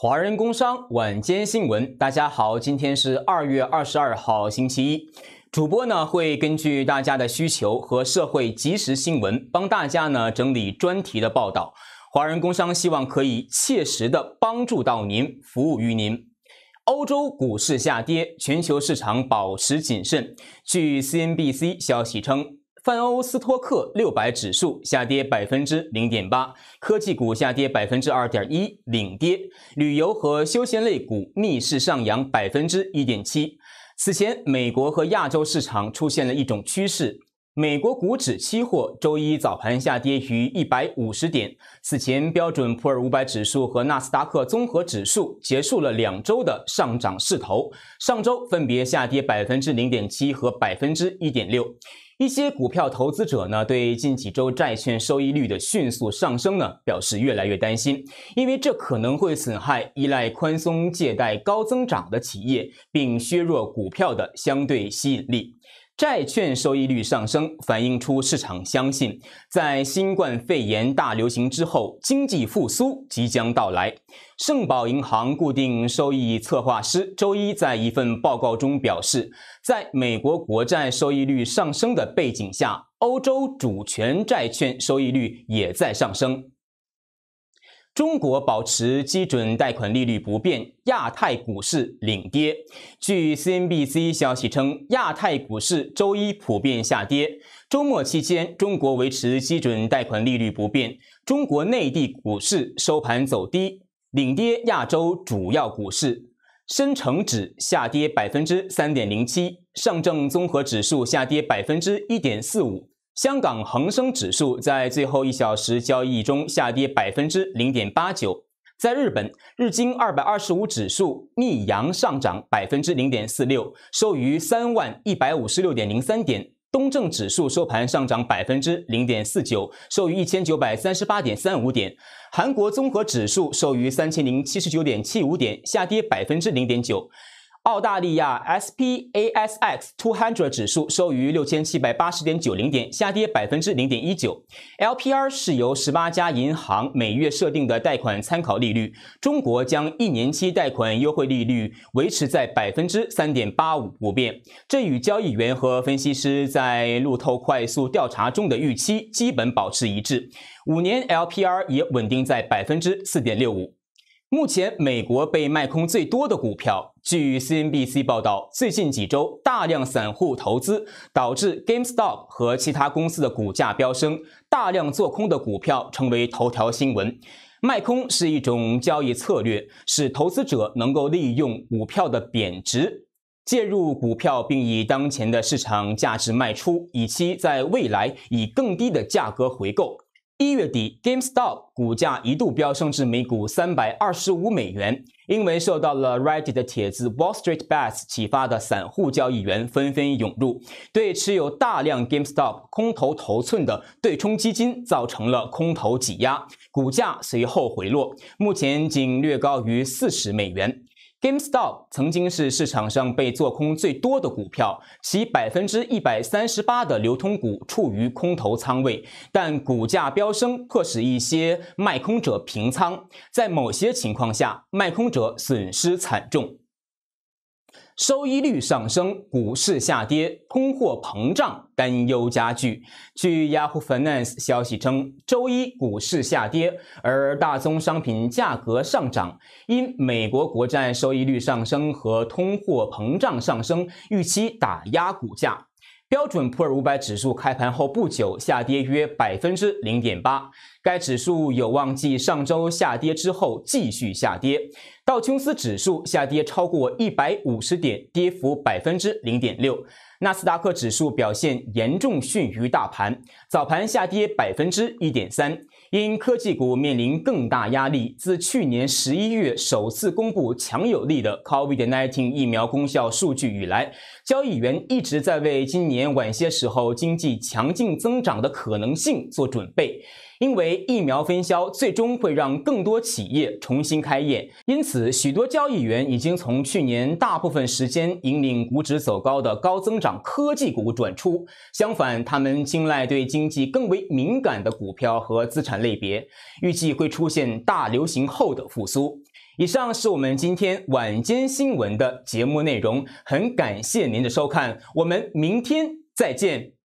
华人工商晚间新闻，大家好，今天是二月二十二号，星期一。主播呢会根据大家的需求和社会即时新闻，帮大家呢整理专题的报道。华人工商希望可以切实的帮助到您，服务于您。欧洲股市下跌，全球市场保持谨慎。据 CNBC 消息称。泛欧斯托克六百指数下跌百分之零点八，科技股下跌百分之二点一，领跌。旅游和休闲类股逆势上扬百分之一点七。此前，美国和亚洲市场出现了一种趋势。美国股指期货周一早盘下跌逾一百五十点。此前，标准普尔五百指数和纳斯达克综合指数结束了两周的上涨势头，上周分别下跌百分之零点七和百分之一点六。一些股票投资者呢，对近几周债券收益率的迅速上升呢，表示越来越担心，因为这可能会损害依赖宽松借贷高增长的企业，并削弱股票的相对吸引力。债券收益率上升，反映出市场相信在新冠肺炎大流行之后，经济复苏即将到来。圣保银行固定收益策划师周一在一份报告中表示，在美国国债收益率上升的背景下，欧洲主权债券收益率也在上升。中国保持基准贷款利率不变，亚太股市领跌。据 CNBC 消息称，亚太股市周一普遍下跌。周末期间，中国维持基准贷款利率不变。中国内地股市收盘走低，领跌亚洲主要股市。深成指下跌百分之三点零七，上证综合指数下跌百分之一点四五。香港恒生指数在最后一小时交易中下跌百分之零点八九。在日本，日经二百二十五指数逆阳上涨百分之零点四六，收于三万一百五十六点零三点。东证指数收盘上涨百分之零点四九，收于一千九百三十八点三五点。韩国综合指数收于三千零七十九点七五点，下跌百分之零点九。澳大利亚 S P A S X Two Hundred 指数收于六千七百八十点九零点，下跌百分之零点一九。L P R 是由十八家银行每月设定的贷款参考利率。中国将一年期贷款优惠利率维持在百分之三点八五不变，这与交易员和分析师在路透快速调查中的预期基本保持一致。五年 L P R 也稳定在百分之四点六五。目前，美国被卖空最多的股票。据 CNBC 报道，最近几周大量散户投资导致 GameStop 和其他公司的股价飙升，大量做空的股票成为头条新闻。卖空是一种交易策略，使投资者能够利用股票的贬值，介入股票并以当前的市场价值卖出，以期在未来以更低的价格回购。一月底，GameStop 股价一度飙升至每股三百二十五美元，因为受到了 Reddit 的帖子 Wall Street b a t s 启发的散户交易员纷纷涌入，对持有大量 GameStop 空头头寸的对冲基金造成了空头挤压，股价随后回落，目前仅略高于四十美元。GameStop 曾经是市场上被做空最多的股票，其百分之一百三十八的流通股处于空头仓位，但股价飙升迫使一些卖空者平仓，在某些情况下，卖空者损失惨重。收益率上升，股市下跌，通货膨胀担忧加剧。据 Yahoo Finance 消息称，周一股市下跌，而大宗商品价格上涨，因美国国债收益率上升和通货膨胀上升预期打压股价。标准普尔五百指数开盘后不久下跌约百分之零点八，该指数有望继上周下跌之后继续下跌。道琼斯指数下跌超过一百五十点，跌幅百分之零点六。纳斯达克指数表现严重逊于大盘，早盘下跌百分之一点三。因科技股面临更大压力，自去年十一月首次公布强有力的 COVID-19 疫苗功效数据以来，交易员一直在为今年晚些时候经济强劲增长的可能性做准备。因为疫苗分销最终会让更多企业重新开业，因此许多交易员已经从去年大部分时间引领股指走高的高增长科技股转出。相反，他们青睐对经济更为敏感的股票和资产类别，预计会出现大流行后的复苏。以上是我们今天晚间新闻的节目内容，很感谢您的收看，我们明天再见。